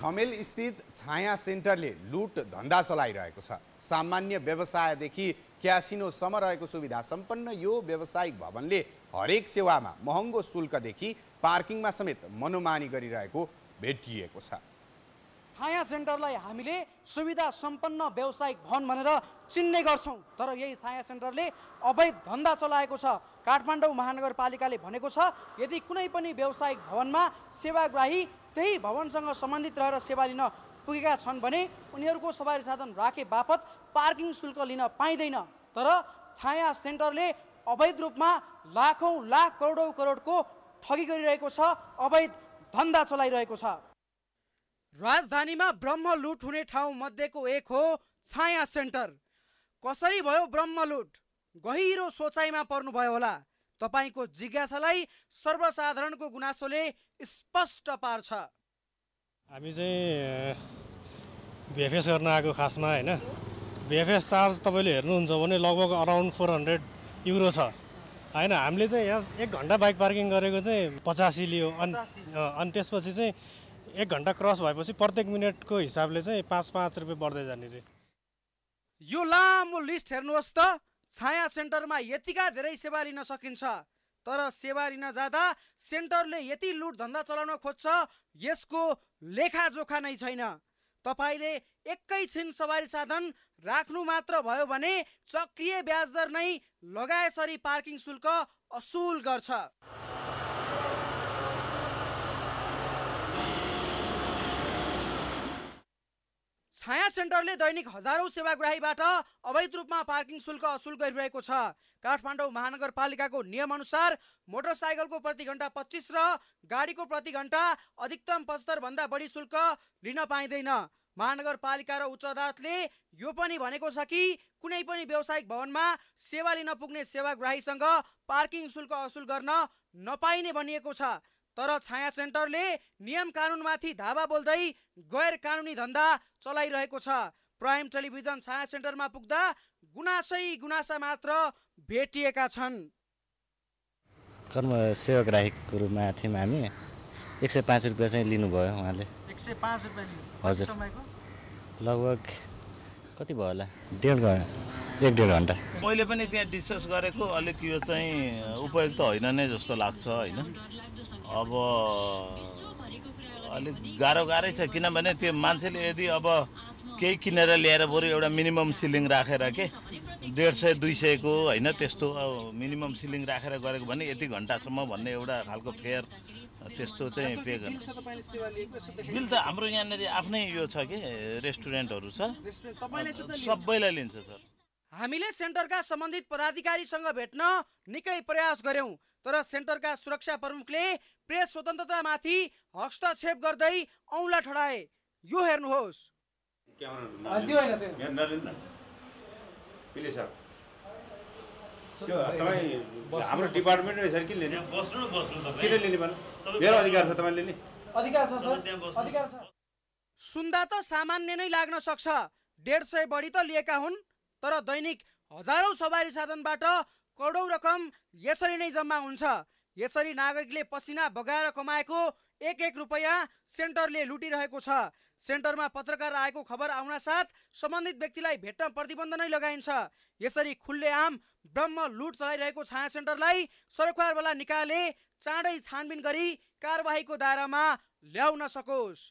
खमेल स्थित छाया सेन्टरले लुट धन्दा चलाइरहेको छ सामान्य व्यवसायदेखि क्यासिनोसम्म रहेको सुविधा सम्पन्न यो व्यावसायिक भवनले हरेक सेवामा महँगो शुल्कदेखि पार्किङमा समेत मनोमानी गरिरहेको भेटिएको छ छाया सेन्टरलाई हामीले सुविधा सम्पन्न व्यावसायिक भवन भनेर चिन्ने गर्छौँ तर यही छाया सेन्टरले अवैध धन्दा चलाएको छ काठमाडौँ महानगरपालिकाले भनेको छ यदि कुनै पनि व्यावसायिक भवनमा सेवाग्राही त्यही भवनसँग सम्बन्धित रहेर सेवा लिन पुगेका छन् भने उनीहरूको सवारी साधन राखे बापत पार्किङ शुल्क लिन पाइँदैन तर छाया सेन्टरले अवैध रूपमा लाखौँ लाख करोडौँ करोडको ठगी गरिरहेको छ अवैध धन्दा चलाइरहेको छ राजधानीमा ब्रह्म लुट हुने ठाउँ मध्येको एक हो छाया सेन्टर कसरी भयो ब्रह्म लुट गहिरो सोचाइमा पर्नुभयो होला तपाईँको जिज्ञासालाई सर्वसाधारणको गुनासोले स्पष्ट पार्छ हामी चाहिँ भिएफएस गर्न आएको खासमा होइन भिएफएस चार्ज तपाईँले हेर्नुहुन्छ भने लगभग अराउन्ड फोर हन्ड्रेड युरो छ होइन हामीले चाहिँ यहाँ एक घन्टा बाइक पार्किङ गरेको चाहिँ पचासी लियो अनि अनि त्यसपछि चाहिँ एक घन्टा क्रस भएपछि प्रत्येक मिनटको हिसाबले चाहिँ पाँच पाँच रुपियाँ बढ्दै जाने रे यो लामो लिस्ट हेर्नुहोस् त छाया सेन्टरमा यतिका धेरै सेवा लिन सकिन्छ तर सेवा लिन जाँदा सेन्टरले यति लुट धन्दा चलाउन खोज्छ यसको लेखाजोखा नै छैन तपाईँले एकैछिन सवारी साधन राख्नु मात्र भयो भने चक्रिय ब्याजदर दर नै लगाएसरी पार्किङ शुल्क असुल गर्छ छाया सेन्टरले दैनिक हजारौँ सेवाग्राहीबाट अवैध रूपमा पार्किङ शुल्क असुल गरिरहेको छ काठमाडौँ महानगरपालिकाको नियमअनुसार मोटरसाइकलको प्रति घन्टा पच्चिस र गाडीको प्रति घन्टा अधिकतम पचहत्तरभन्दा बढी शुल्क लिन पाइँदैन महानगरपालिका र उच्च अदालतले यो पनि भनेको छ कि कुनै पनि व्यावसायिक भवनमा सेवा लिन पुग्ने सेवाग्राहीसँग पार्किङ शुल्क असुल गर्न नपाइने भनिएको छ तर छाया सेन्टरले नियम कानुनमाथि धावा बोल्दै गैर कानुनी धन्दा चलाइरहेको छ प्राइम टेलिभिजन छाया सेन्टरमा पुग्दा गुनासै गुनासा मात्र भेटिएका छन् कर्म सेवाग्राहीको रूपमा थियौँ हामी एक सय पाँच रुपियाँ चाहिँ लिनुभयो उहाँले एक सय पाँच रुपियाँ हजुर लगभग कति भयो होला डेढ घन्टा एक डेढ घन्टा पहिले पनि त्यहाँ डिस्कस गरेको अलिक यो चाहिँ उपयुक्त होइन नै जस्तो लाग्छ होइन अब अलिक गाह्रो गाह्रै छ किनभने त्यो मान्छेले यदि अब केही किनेर ल्याएर बरु एउटा मिनिमम सिलिङ राखेर के डेढ सय दुई सयको होइन त्यस्तो अब मिनिमम सिलिङ राखेर गरेको भने यति घन्टासम्म भन्ने एउटा खालको फेयर त्यस्तो चाहिँ पे गर्नु बिल त हाम्रो यहाँनिर आफ्नै यो छ कि रेस्टुरेन्टहरू छ सबैलाई लिन्छ सर हामीले सेन्टरका सम्बन्धित पदाधिकारीसँग भेट्न निकै प्रयास गर्यौँ तर सेन्टरका सुरक्षा प्रमुखले प्रेस स्वतन्त्रतामाथि हस्तक्षेप गर्दै औँला ठडाए यो हेर्नुहोस् हाम्रो डिपार्टमेन्ट यसरी किन लिने किन लिने मेरो अधिकार छ तपाईँले लिने सुन्दा त सामान्य नै लाग्न सक्छ डेढ सय बढी त लिएका हुन् तर दैनिक हजारौँ सवारी साधनबाट करोडौँ रकम यसरी नै जम्मा हुन्छ यसरी नागरिकले पसिना बगाएर कमाएको एक एक रुपियाँ सेन्टरले लुटिरहेको छ सेन्टरमा पत्रकार आएको खबर आउनासाथ सम्बन्धित व्यक्तिलाई भेट्न प्रतिबन्ध नै लगाइन्छ यसरी खुल्लेआम ब्रह्म लुट चलाइरहेको छाया सेन्टरलाई सरकारवाला निकायले चाँडै छानबिन गरी कारवाहीको दायरामा ल्याउन सकोस्